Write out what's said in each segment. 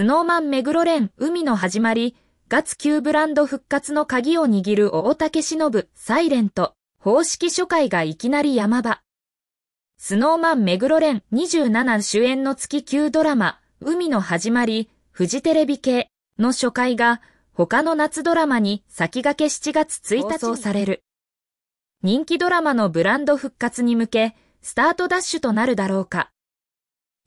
スノーマン目黒連海の始まり、月級ブランド復活の鍵を握る大竹忍、サイレント、方式初回がいきなり山場。スノーマン目黒連27主演の月級ドラマ、海の始まり、フジテレビ系の初回が、他の夏ドラマに先駆け7月1日をされる。人気ドラマのブランド復活に向け、スタートダッシュとなるだろうか。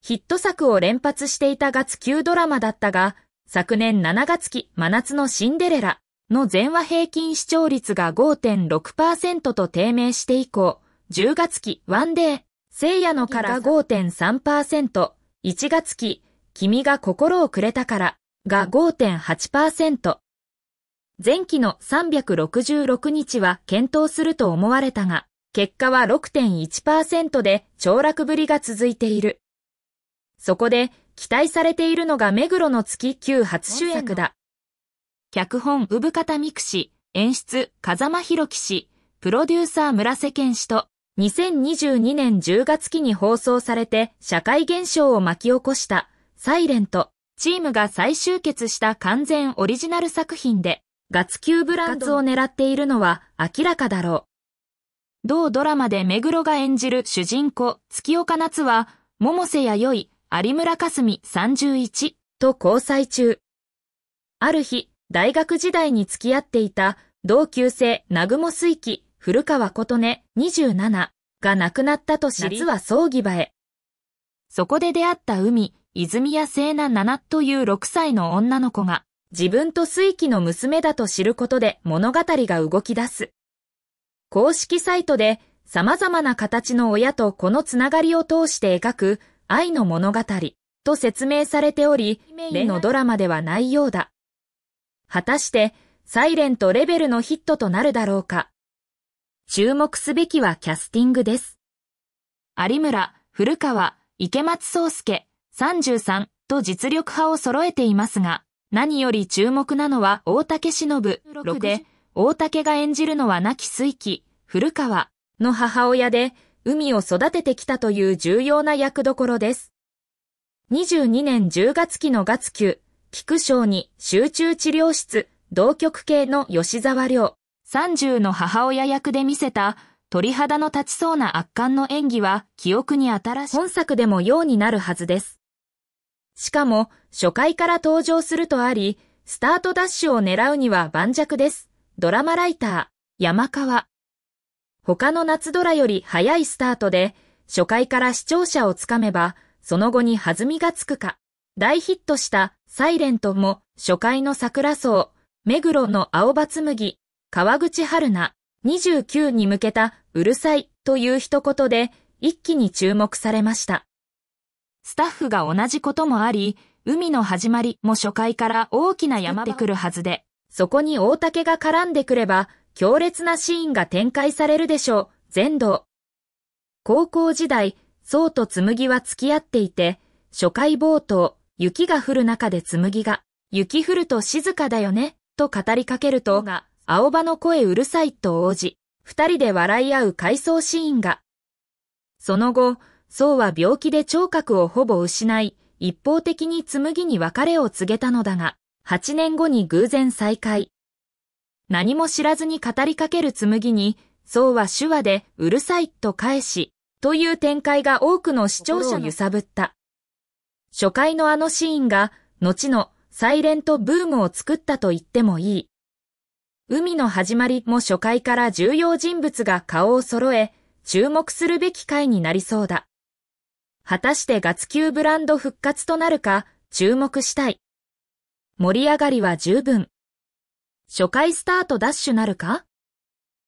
ヒット作を連発していた月9ドラマだったが、昨年7月期真夏のシンデレラの全話平均視聴率が5.6%と低迷して以降、10月期ワンデー、聖夜のから5.3%、1月期君が心をくれたからが5.8%。前期の366日は検討すると思われたが、結果は6.1%で凋落ぶりが続いている。そこで期待されているのが目黒の月旧初主役だ。脚本、産方ミク氏、演出、風間博樹氏、プロデューサー村瀬健氏と、2022年10月期に放送されて社会現象を巻き起こした、サイレント、チームが再集結した完全オリジナル作品で、ガツブランツを狙っているのは明らかだろう。同ドラマで目黒が演じる主人公、月岡夏は、桃瀬弥生、有村かすみ31と交際中。ある日、大学時代に付き合っていた同級生南雲水希古川琴音27が亡くなったと知り、実は葬儀場へ。そこで出会った海、泉谷聖奈7という6歳の女の子が、自分と水希の娘だと知ることで物語が動き出す。公式サイトで様々な形の親と子のつながりを通して描く愛の物語と説明されており、例のドラマではないようだ。果たして、サイレントレベルのヒットとなるだろうか。注目すべきはキャスティングです。有村、古川、池松壮介、33と実力派を揃えていますが、何より注目なのは大竹忍6で、大竹が演じるのは亡き水木、古川の母親で、海を育ててきたという重要な役どころです。22年10月期の月休、菊章に集中治療室、同局系の吉沢亮、30の母親役で見せた鳥肌の立ちそうな圧巻の演技は記憶に新しい。本作でもようになるはずです。しかも、初回から登場するとあり、スタートダッシュを狙うには盤石です。ドラマライター、山川、他の夏ドラより早いスタートで、初回から視聴者をつかめば、その後に弾みがつくか。大ヒットしたサイレントも初回の桜草、目黒の青葉紬、川口春菜、29に向けたうるさいという一言で一気に注目されました。スタッフが同じこともあり、海の始まりも初回から大きな山でくるはずで、そこに大竹が絡んでくれば、強烈なシーンが展開されるでしょう、全道。高校時代、宋と紬は付き合っていて、初回冒頭、雪が降る中で紬が、雪降ると静かだよね、と語りかけると、が、青葉の声うるさいと応じ、二人で笑い合う回想シーンが。その後、宋は病気で聴覚をほぼ失い、一方的に紬に別れを告げたのだが、八年後に偶然再会。何も知らずに語りかける紬に、そうは手話でうるさいと返し、という展開が多くの視聴者を揺さぶった。初回のあのシーンが、後のサイレントブームを作ったと言ってもいい。海の始まりも初回から重要人物が顔を揃え、注目するべき回になりそうだ。果たしてガツ級ブランド復活となるか注目したい。盛り上がりは十分。初回スタートダッシュなるか